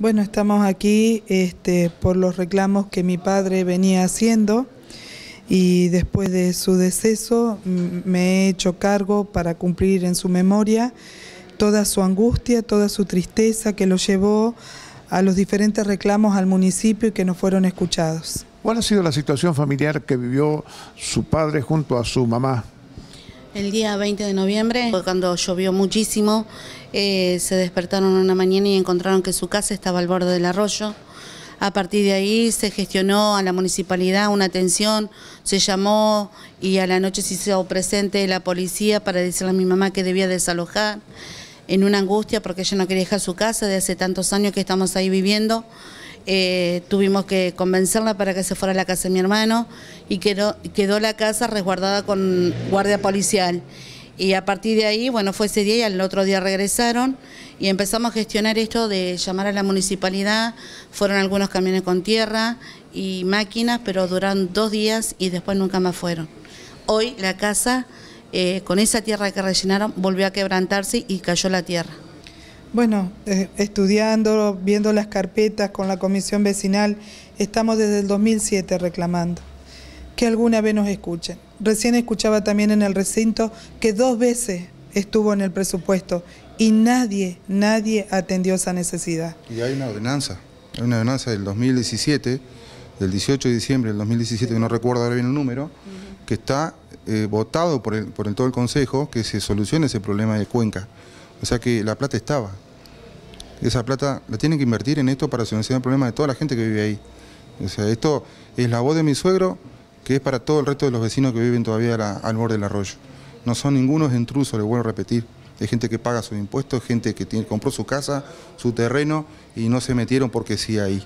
Bueno, estamos aquí este, por los reclamos que mi padre venía haciendo y después de su deceso me he hecho cargo para cumplir en su memoria toda su angustia, toda su tristeza que lo llevó a los diferentes reclamos al municipio y que no fueron escuchados. ¿Cuál ha sido la situación familiar que vivió su padre junto a su mamá? El día 20 de noviembre, cuando llovió muchísimo, eh, se despertaron una mañana y encontraron que su casa estaba al borde del arroyo. A partir de ahí se gestionó a la municipalidad una atención, se llamó y a la noche se hizo presente la policía para decirle a mi mamá que debía desalojar en una angustia porque ella no quería dejar su casa de hace tantos años que estamos ahí viviendo. Eh, tuvimos que convencerla para que se fuera a la casa de mi hermano y quedó, quedó la casa resguardada con guardia policial. Y a partir de ahí, bueno, fue ese día y al otro día regresaron y empezamos a gestionar esto de llamar a la municipalidad. Fueron algunos camiones con tierra y máquinas, pero duraron dos días y después nunca más fueron. Hoy la casa, eh, con esa tierra que rellenaron, volvió a quebrantarse y cayó la tierra. Bueno, eh, estudiando, viendo las carpetas con la comisión vecinal, estamos desde el 2007 reclamando que alguna vez nos escuchen. Recién escuchaba también en el recinto que dos veces estuvo en el presupuesto y nadie, nadie atendió esa necesidad. Y hay una ordenanza, hay una ordenanza del 2017, del 18 de diciembre del 2017, que no recuerdo ahora bien el número, que está eh, votado por, por todo el Consejo que se solucione ese problema de Cuenca. O sea que la plata estaba. Esa plata la tienen que invertir en esto para solucionar el problema de toda la gente que vive ahí. O sea, esto es la voz de mi suegro, que es para todo el resto de los vecinos que viven todavía al borde del arroyo. No son ningunos intrusos, les vuelvo a repetir. Es gente que paga sus impuestos, gente que tiene, compró su casa, su terreno y no se metieron porque sí ahí.